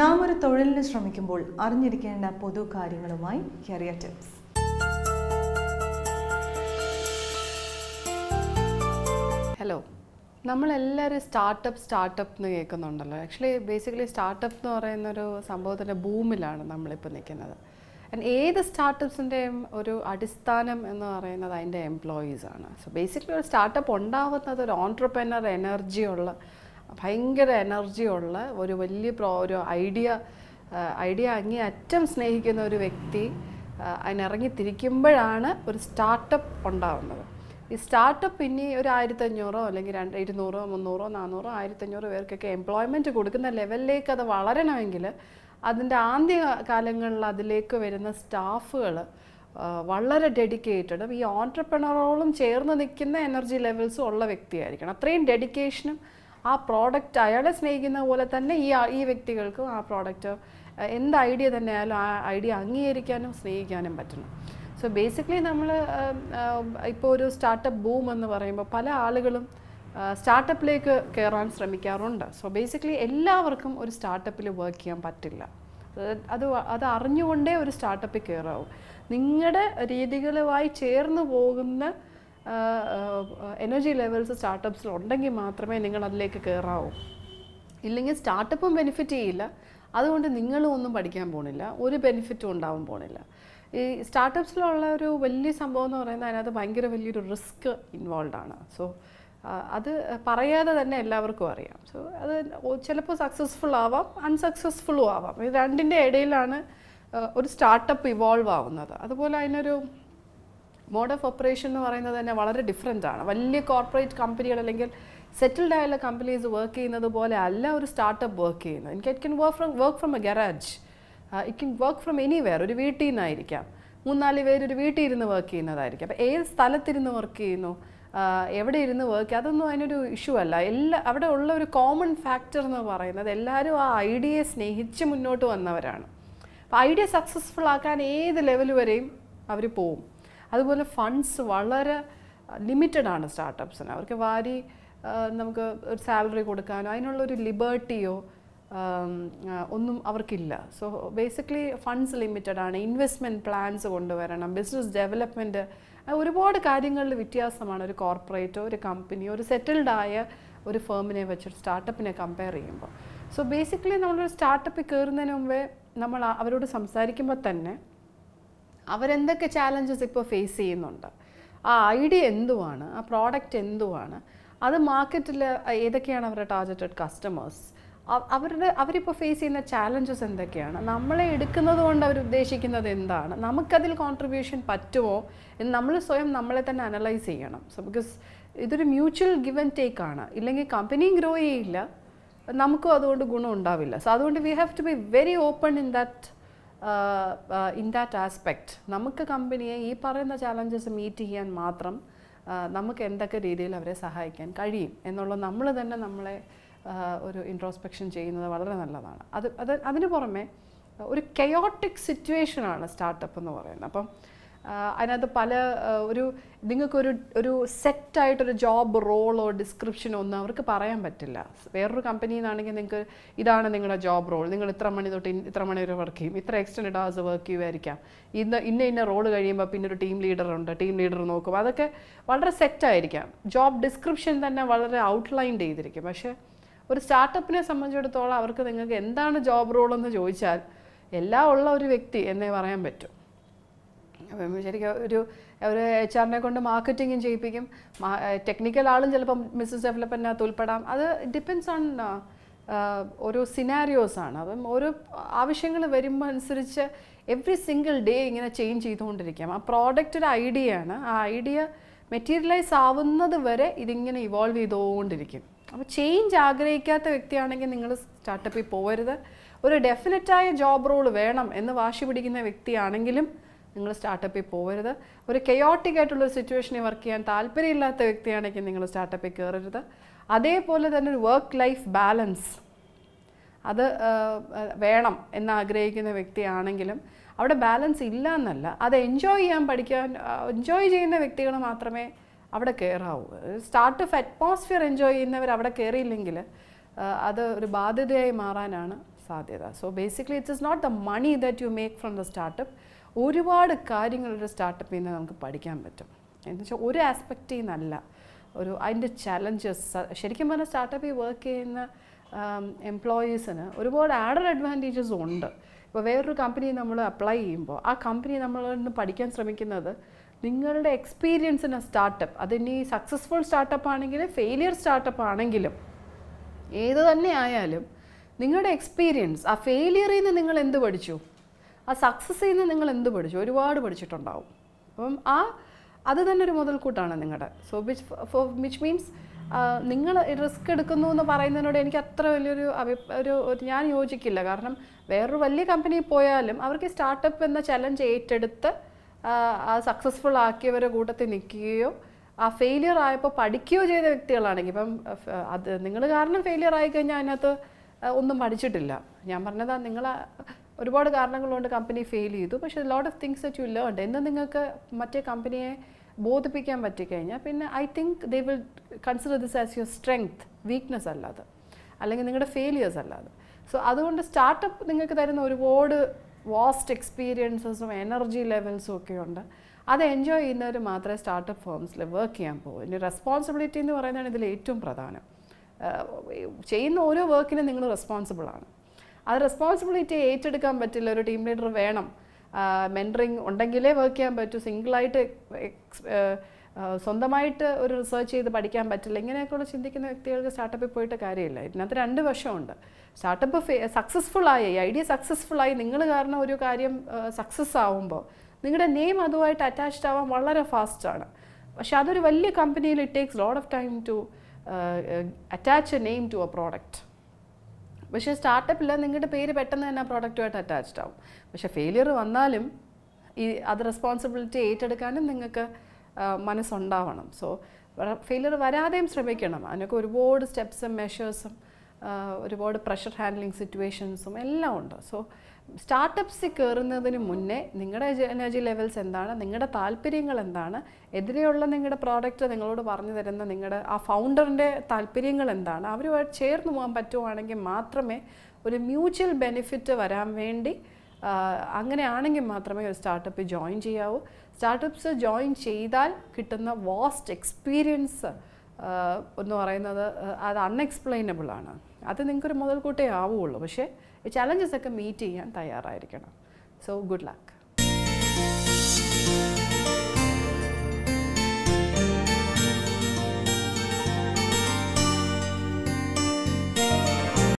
നാം ഒരു തൊഴിലിന് ശ്രമിക്കുമ്പോൾ അറിഞ്ഞിരിക്കേണ്ട പൊതു കാര്യങ്ങളുമായി കരിയർ ടിപ്സ് ഹലോ നമ്മളെല്ലാവരും സ്റ്റാർട്ടപ്പ് സ്റ്റാർട്ടപ്പ് എന്ന് കേൾക്കുന്നുണ്ടല്ലോ ആക്ച്വലി ബേസിക്കലി സ്റ്റാർട്ടപ്പ് എന്ന് പറയുന്ന ഒരു സംഭവത്തിൻ്റെ ബൂമിലാണ് നമ്മളിപ്പോൾ നിൽക്കുന്നത് ആൻഡ് ഏത് സ്റ്റാർട്ടപ്പ്സിൻ്റെയും ഒരു അടിസ്ഥാനം എന്ന് പറയുന്നത് അതിൻ്റെ എംപ്ലോയീസാണ് സോ ബേസിക്കലി ഒരു സ്റ്റാർട്ടപ്പ് ഉണ്ടാവുന്നത് ഒരു ഓൺട്രപ്രനർ എനർജി ഉള്ള ഭയങ്കര എനർജിയുള്ള ഒരു വലിയ പ്രോ ഒരു ഐഡിയ ഐഡിയ അങ്ങേ അറ്റം സ്നേഹിക്കുന്ന ഒരു വ്യക്തി അതിനിറങ്ങിത്തിരിക്കുമ്പോഴാണ് ഒരു സ്റ്റാർട്ടപ്പ് ഉണ്ടാവുന്നത് ഈ സ്റ്റാർട്ടപ്പ് ഇനി ഒരു ആയിരത്തഞ്ഞൂറോ അല്ലെങ്കിൽ രണ്ട് ഇരുന്നൂറോ മുന്നൂറോ നാനൂറോ ആയിരത്തഞ്ഞൂറ് പേർക്കൊക്കെ എംപ്ലോയ്മെൻറ്റ് കൊടുക്കുന്ന ലെവലിലേക്ക് അത് വളരണമെങ്കിൽ അതിൻ്റെ ആദ്യ കാലങ്ങളിൽ അതിലേക്ക് വരുന്ന സ്റ്റാഫുകൾ വളരെ ഡെഡിക്കേറ്റഡും ഈ ഓൺട്രപ്രണറോളും ചേർന്ന് നിൽക്കുന്ന എനർജി ലെവൽസും ഉള്ള വ്യക്തിയായിരിക്കണം അത്രയും ഡെഡിക്കേഷനും ആ പ്രോഡക്റ്റ് അയാളെ സ്നേഹിക്കുന്ന പോലെ തന്നെ ഈ ഈ വ്യക്തികൾക്കും ആ പ്രോഡക്റ്റ് എന്ത് ഐഡിയ തന്നെ ആയാലും ആ ഐഡിയ അംഗീകരിക്കാനും സ്നേഹിക്കാനും പറ്റണം സോ ബേസിക്കലി നമ്മൾ ഇപ്പോൾ ഒരു സ്റ്റാർട്ടപ്പ് ബൂം എന്ന് പറയുമ്പോൾ പല ആളുകളും സ്റ്റാർട്ടപ്പിലേക്ക് കയറാൻ ശ്രമിക്കാറുണ്ട് സോ ബേസിക്കലി എല്ലാവർക്കും ഒരു സ്റ്റാർട്ടപ്പിൽ വർക്ക് ചെയ്യാൻ പറ്റില്ല അത് അത് അറിഞ്ഞുകൊണ്ടേ ഒരു സ്റ്റാർട്ടപ്പിൽ കയറാവും നിങ്ങളുടെ രീതികളുമായി ചേർന്ന് പോകുന്ന എനർജി ലെവൽസ് സ്റ്റാർട്ടപ്സിൽ ഉണ്ടെങ്കിൽ മാത്രമേ നിങ്ങൾ അതിലേക്ക് കയറാവൂ ഇല്ലെങ്കിൽ സ്റ്റാർട്ടപ്പും ബെനിഫിറ്റ് ചെയ്യില്ല അതുകൊണ്ട് നിങ്ങളും ഒന്നും പഠിക്കാൻ പോണില്ല ഒരു ബെനിഫിറ്റും ഉണ്ടാവാൻ പോണില്ല ഈ സ്റ്റാർട്ടപ്സിലുള്ള ഒരു വലിയ സംഭവം എന്ന് പറയുന്നത് അതിനകത്ത് ഭയങ്കര വലിയൊരു റിസ്ക് ഇൻവോൾവ് ആണ് സോ അത് പറയാതെ തന്നെ എല്ലാവർക്കും അറിയാം സോ അത് ചിലപ്പോൾ സക്സസ്ഫുൾ ആവാം അൺസക്സസ്ഫുള്ളും ആവാം ഇത് രണ്ടിൻ്റെ ഇടയിലാണ് ഒരു സ്റ്റാർട്ടപ്പ് ഇവോൾവ് ആവുന്നത് അതുപോലെ അതിനൊരു മോഡ് ഓഫ് ഓപ്പറേഷൻ എന്ന് പറയുന്നത് തന്നെ വളരെ ഡിഫറെൻ്റ് ആണ് വലിയ കോർപ്പറേറ്റ് കമ്പനികൾ അല്ലെങ്കിൽ സെറ്റിൽഡ് ആയുള്ള കമ്പനീസ് വർക്ക് ചെയ്യുന്നത് പോലെ അല്ല ഒരു സ്റ്റാർട്ടപ്പ് വർക്ക് ചെയ്യുന്നത് എനിക്ക് it can work from work from a garage it can work from anywhere ഒരു വീട്ടിൽ നിന്നായിരിക്കാം മൂന്നാല് പേര് ഒരു വീട്ടിൽ ഇരുന്ന് വർക്ക് ചെയ്യുന്നതായിരിക്കും അപ്പോൾ ഏത് സ്ഥലത്തിരുന്ന് വർക്ക് ചെയ്യുന്നു എവിടെ ഇരുന്ന് വർക്ക് അതൊന്നും അതിനൊരു ഇഷ്യൂ അല്ല എല്ലാ അവിടെ ഉള്ള ഒരു കോമൺ ഫാക്ടർ എന്ന് പറയുന്നത് എല്ലാവരും ആ ഐഡിയയെ സ്നേഹിച്ച് മുന്നോട്ട് വന്നവരാണ് അപ്പോൾ ഐഡിയ സക്സസ്ഫുൾ ആക്കാൻ ഏത് ലെവൽ വരെയും അവർ പോവും അതുപോലെ ഫണ്ട്സ് വളരെ ലിമിറ്റഡ് ആണ് സ്റ്റാർട്ടപ്സിന് അവർക്ക് വാരി നമുക്ക് ഒരു സാലറി കൊടുക്കാനോ അതിനുള്ളൊരു ലിബർട്ടിയോ ഒന്നും അവർക്കില്ല സോ ബേസിക്കലി ഫണ്ട്സ് ലിമിറ്റഡ് ആണ് ഇൻവെസ്റ്റ്മെൻറ്റ് പ്ലാൻസ് കൊണ്ടുവരണം ബിസിനസ് ഡെവലപ്മെൻറ്റ് ഒരുപാട് കാര്യങ്ങളിൽ വ്യത്യാസമാണ് ഒരു കോർപ്പറേറ്റോ ഒരു കമ്പനിയോ ഒരു സെറ്റിൽഡ് ആയ ഒരു ഫേമിനെ വെച്ചൊരു സ്റ്റാർട്ടപ്പിനെ കമ്പയർ ചെയ്യുമ്പോൾ സോ ബേസിക്കലി നമ്മളൊരു സ്റ്റാർട്ടപ്പിൽ കയറുന്നതിന് മുമ്പേ നമ്മൾ അവരോട് സംസാരിക്കുമ്പോൾ തന്നെ അവരെന്തൊക്കെ ചാലഞ്ചസ് ഇപ്പോൾ ഫേസ് ചെയ്യുന്നുണ്ട് ആ ഐഡിയ എന്തുവാണ് ആ പ്രോഡക്റ്റ് എന്തുവാണ് അത് മാർക്കറ്റിൽ ഏതൊക്കെയാണ് അവരുടെ ടാർജറ്റഡ് കസ്റ്റമേഴ്സ് അവരുടെ അവരിപ്പോൾ ഫേസ് ചെയ്യുന്ന ചാലഞ്ചസ് എന്തൊക്കെയാണ് നമ്മളെ എടുക്കുന്നത് കൊണ്ട് അവർ ഉദ്ദേശിക്കുന്നത് എന്താണ് നമുക്കതിൽ കോൺട്രിബ്യൂഷൻ പറ്റുമോ എന്ന് നമ്മൾ സ്വയം നമ്മളെ തന്നെ അനലൈസ് ചെയ്യണം സോ ബിക്കോസ് ഇതൊരു മ്യൂച്വൽ ഗിവ് ആൻഡ് ടേക്ക് ആണ് ഇല്ലെങ്കിൽ കമ്പനിയും ഗ്രോ ചെയ്യില്ല നമുക്കും അതുകൊണ്ട് ഗുണം ഉണ്ടാവില്ല സോ അതുകൊണ്ട് we have to be very open in that in that aspect നമുക്ക് കമ്പനിയെ ഈ പറയുന്ന ചാലഞ്ചസ് മീറ്റ് ചെയ്യാൻ മാത്രം നമുക്ക് എന്തൊക്കെ രീതിയിൽ അവരെ സഹായിക്കാൻ കഴിയും എന്നുള്ള നമ്മൾ തന്നെ നമ്മളെ ഒരു ഇൻട്രോസ്പെക്ഷൻ ചെയ്യുന്നത് വളരെ നല്ലതാണ് അത് അത് അതിന് പുറമെ ഒരു കയോട്ടിക് സിറ്റുവേഷനാണ് സ്റ്റാർട്ടപ്പ് എന്ന് പറയുന്നത് അപ്പം അതിനകത്ത് പല ഒരു നിങ്ങൾക്കൊരു ഒരു സെറ്റായിട്ടൊരു ജോബ് റോളോ ഡിസ്ക്രിപ്ഷനോ ഒന്നും അവർക്ക് പറയാൻ പറ്റില്ല വേറൊരു കമ്പനിയിൽ നിന്നാണെങ്കിൽ നിങ്ങൾക്ക് ഇതാണ് നിങ്ങളുടെ ജോബ് റോൾ നിങ്ങൾ ഇത്ര മണി തൊട്ട് ഇത്ര മണി വരെ വർക്ക് ചെയ്യും ഇത്ര എക്സ്റ്റൻഡ് ആസ് വർക്ക് ചെയ്യുമായിരിക്കാം ഇന്ന് ഇന്ന ഇന്ന റോൾ കഴിയുമ്പോൾ പിന്നെ ഒരു ടീം ലീഡർ ഉണ്ട് ടീം ലീഡർ നോക്കും അതൊക്കെ വളരെ സെറ്റായിരിക്കാം ജോബ് ഡിസ്ക്രിപ്ഷൻ തന്നെ വളരെ ഔട്ട്ലൈൻ ചെയ്തിരിക്കും പക്ഷേ ഒരു സ്റ്റാർട്ടപ്പിനെ സംബന്ധിച്ചിടത്തോളം അവർക്ക് നിങ്ങൾക്ക് എന്താണ് ജോബ് റോൾ എന്ന് ചോദിച്ചാൽ എല്ലാം ഉള്ള ഒരു വ്യക്തി എന്നേ പറയാൻ പറ്റും അപ്പം ശരിക്കും ഒരു ഒരു എച്ച് ആറിനെ കൊണ്ട് മാർക്കറ്റിങ്ങും ചെയ്യിപ്പിക്കും ടെക്നിക്കൽ ആളും ചിലപ്പം ബിസിനസ് ഡെവലപ്മെൻറ്റിനകത്ത് ഉൾപ്പെടാം അത് ഡിപ്പെൻസ് ഓൺ ഓരോ സിനാരിയോസാണ് അപ്പം ഓരോ ആവശ്യങ്ങൾ വരുമ്പോൾ അനുസരിച്ച് എവ്രി സിംഗിൾ ഡേ ഇങ്ങനെ ചേഞ്ച് ചെയ്തുകൊണ്ടിരിക്കാം ആ പ്രോഡക്റ്റ് ഒരു ഐഡിയ ആണ് ആ ഐഡിയ മെറ്റീരിയലൈസ് ആവുന്നത് വരെ ഇതിങ്ങനെ ഇവോൾവ് ചെയ്തുകൊണ്ടിരിക്കും അപ്പോൾ ചേഞ്ച് ആഗ്രഹിക്കാത്ത വ്യക്തിയാണെങ്കിൽ നിങ്ങൾ സ്റ്റാർട്ടപ്പിൽ പോകരുത് ഒരു ഡെഫിനറ്റായ ജോബ് റോൾ വേണം എന്ന് വാശി പിടിക്കുന്ന വ്യക്തിയാണെങ്കിലും നിങ്ങൾ സ്റ്റാർട്ടപ്പിൽ പോകരുത് ഒരു കെയോട്ടിക് ആയിട്ടുള്ള ഒരു സിറ്റുവേഷനിൽ വർക്ക് ചെയ്യാൻ താല്പര്യമില്ലാത്ത വ്യക്തിയാണെങ്കിൽ നിങ്ങൾ സ്റ്റാർട്ടപ്പിൽ കയറരുത് അതേപോലെ തന്നെ ഒരു വർക്ക് ലൈഫ് ബാലൻസ് അത് വേണം എന്ന് ആഗ്രഹിക്കുന്ന വ്യക്തിയാണെങ്കിലും അവിടെ ബാലൻസ് ഇല്ല എന്നല്ല അത് എൻജോയ് ചെയ്യാൻ പഠിക്കാൻ എൻജോയ് ചെയ്യുന്ന വ്യക്തികൾ മാത്രമേ അവിടെ കയറാവൂ സ്റ്റാർട്ട് ഓഫ് അറ്റ്മോസ്ഫിയർ എൻജോയ് ചെയ്യുന്നവർ അവിടെ കയറിയില്ലെങ്കിൽ അത് ഒരു ബാധ്യതയായി മാറാനാണ് സാധ്യത so basically it's is not the money that you make from the startup ഒരുപാട് കാര്യങ്ങളുടെ സ്റ്റാർട്ടപ്പിൽ നിന്ന് നമുക്ക് പഠിക്കാൻ പറ്റും എന്ന് വെച്ചാൽ ഒരു ആസ്പെക്റ്റിൽ നിന്നല്ല ഒരു അതിൻ്റെ ചലഞ്ചസ് ശരിക്കും പറഞ്ഞാൽ സ്റ്റാർട്ടപ്പിൽ വർക്ക് ചെയ്യുന്ന എംപ്ലോയീസിന് ഒരുപാട് ആഡർ അഡ്വാൻറ്റേജസ് ഉണ്ട് ഇപ്പോൾ വേറൊരു കമ്പനി നമ്മൾ അപ്ലൈ ചെയ്യുമ്പോൾ ആ കമ്പനി നമ്മളിൽ നിന്ന് പഠിക്കാൻ ശ്രമിക്കുന്നത് നിങ്ങളുടെ എക്സ്പീരിയൻസിന് സ്റ്റാർട്ടപ്പ് അതിനി സക്സസ്ഫുൾ സ്റ്റാർട്ടപ്പ് ആണെങ്കിലും ഫെയിലിയർ സ്റ്റാർട്ടപ്പ് ആണെങ്കിലും ഏത് തന്നെ ആയാലും നിങ്ങളുടെ എക്സ്പീരിയൻസ് ആ ഫെയിലിയറിൽ നിന്ന് നിങ്ങൾ എന്ത് പഠിച്ചു ആ സക്സസ്സിൽ നിന്ന് നിങ്ങൾ എന്ത് പഠിച്ചു ഒരുപാട് പഠിച്ചിട്ടുണ്ടാവും അപ്പം ആ അത് തന്നെ ഒരു മുതൽക്കൂട്ടാണ് നിങ്ങളുടെ so which for which means നിങ്ങൾ റിസ്ക് എടുക്കുന്നു എന്ന് പറയുന്നതിനോട് എനിക്ക് അത്ര വലിയൊരു അഭി ഒരു ഞാൻ യോജിക്കില്ല കാരണം വേറൊരു വലിയ കമ്പനിയിൽ പോയാലും അവർക്ക് സ്റ്റാർട്ടപ്പ് എന്ന ചലഞ്ച് ഏറ്റെടുത്ത് സക്സസ്ഫുൾ ആക്കിയവരെ കൂട്ടത്തിൽ നിൽക്കുകയോ ആ ഫെയിലിയർ ആയപ്പോൾ പഠിക്കുകയോ ചെയ്ത വ്യക്തികളാണെങ്കിൽ ഇപ്പം അത് നിങ്ങൾ കാരണം ഫെയിലിയർ ആയിക്കഴിഞ്ഞാൽ അതിനകത്ത് ഒന്നും പഠിച്ചിട്ടില്ല ഞാൻ പറഞ്ഞതാ നിങ്ങൾ ഒരുപാട് കാരണങ്ങൾ കൊണ്ട് കമ്പനി ഫെയിൽ ചെയ്തു പക്ഷേ lot of things that you learn എന്ന് നിങ്ങൾക്ക് മറ്റേ കമ്പനിയെ ബോധിപ്പിക്കാൻ പറ്റിക്കഴിഞ്ഞാൽ പിന്നെ I think they will consider this as your strength weakness അല്ലാതെ അല്ലെങ്കിൽ നിങ്ങളുടെ ഫെയിലിയേഴ്സ് അല്ലാതെ സോ അതുകൊണ്ട് സ്റ്റാർട്ടപ്പ് നിങ്ങൾക്ക് തരുന്ന ഒരുപാട് വാസ്റ്റ് എക്സ്പീരിയൻസസും എനർജി ലെവൽസും ഒക്കെ ഉണ്ട് അത് എൻജോയ് ചെയ്യുന്നവർ മാത്രമേ സ്റ്റാർട്ടപ്പ് ഫേംസിൽ വർക്ക് ചെയ്യാൻ പോകും ഇനി റെസ്പോൺസിബിലിറ്റി എന്ന് പറയുന്നതാണ് ഇതിൽ ഏറ്റവും പ്രധാനം ചെയ്യുന്ന ഓരോ വർക്കിനും നിങ്ങൾ റെസ്പോൺസിബിളാണ് അത് റെസ്പോൺസിബിലിറ്റി ഏറ്റെടുക്കാൻ പറ്റില്ല ഒരു ടീം ലീഡർ വേണം മെൻറിങ് ഉണ്ടെങ്കിലേ വർക്ക് ചെയ്യാൻ പറ്റൂ സിംഗിളായിട്ട് സ്വന്തമായിട്ട് ഒരു റിസർച്ച് ചെയ്ത് പഠിക്കാൻ പറ്റില്ല ഇങ്ങനെയൊക്കെയുള്ള ചിന്തിക്കുന്ന വ്യക്തികൾക്ക് സ്റ്റാർട്ടപ്പിൽ പോയിട്ട് കാര്യമില്ല ഇതിനകത്ത് രണ്ട് വശമുണ്ട് സ്റ്റാർട്ടപ്പ് സക്സസ്ഫുൾ ആയി ഐഡിയ സക്സസ്ഫുൾ ആയി നിങ്ങൾ കാരണം ഒരു കാര്യം സക്സസ് ആവുമ്പോൾ നിങ്ങളുടെ നെയിം അതുമായിട്ട് അറ്റാച്ച്ഡ് ആവാൻ വളരെ ഫാസ്റ്റാണ് പക്ഷെ അതൊരു വലിയ കമ്പനിയിൽ it takes load of time to attach a name to a product പക്ഷേ സ്റ്റാർട്ടപ്പിൽ നിങ്ങളുടെ പേര് പെട്ടെന്ന് തന്നെ പ്രോഡക്റ്റുമായിട്ട് അറ്റാച്ച്ഡ് ആവും പക്ഷേ ഫെയിലിയർ വന്നാലും ഈ അത് റെസ്പോൺസിബിലിറ്റി ഏറ്റെടുക്കാനും നിങ്ങൾക്ക് മനസ്സുണ്ടാവണം സോ ഫെയിലിയർ വരാതെയും ശ്രമിക്കണം അതിനൊക്കെ ഒരുപാട് സ്റ്റെപ്സും മെഷേഴ്സും ഒരുപാട് പ്രഷർ ഹാൻഡ്ലിങ് സിറ്റുവേഷൻസും എല്ലാം ഉണ്ട് സോ സ്റ്റാർട്ടപ്സിൽ കയറുന്നതിന് മുന്നേ നിങ്ങളുടെ എനർജി ലെവൽസ് എന്താണ് നിങ്ങളുടെ താല്പര്യങ്ങൾ എന്താണ് എതിരെയുള്ള നിങ്ങളുടെ പ്രോഡക്റ്റ് നിങ്ങളോട് പറഞ്ഞു തരുന്ന നിങ്ങളുടെ ആ ഫൗണ്ടറിൻ്റെ താല്പര്യങ്ങൾ എന്താണ് അവരുമായി ചേർന്ന് പോകാൻ പറ്റുവാണെങ്കിൽ മാത്രമേ ഒരു മ്യൂച്വൽ ബെനിഫിറ്റ് വരാൻ വേണ്ടി അങ്ങനെയാണെങ്കിൽ മാത്രമേ ഒരു സ്റ്റാർട്ടപ്പ് ജോയിൻ ചെയ്യാവൂ സ്റ്റാർട്ടപ്പ്സ് ജോയിൻ ചെയ്താൽ കിട്ടുന്ന വാസ്റ്റ് എക്സ്പീരിയൻസ് എന്ന് പറയുന്നത് അത് അൺഎക്സ്പ്ലെയിനബിളാണ് അത് നിങ്ങൾക്കൊരു മുതൽക്കൂട്ടേ ആവുകയുള്ളൂ പക്ഷേ ചലഞ്ചസ് ഒക്കെ മീറ്റ് ചെയ്യാൻ തയ്യാറായിരിക്കണം സോ ഗുഡ് ലക്ക്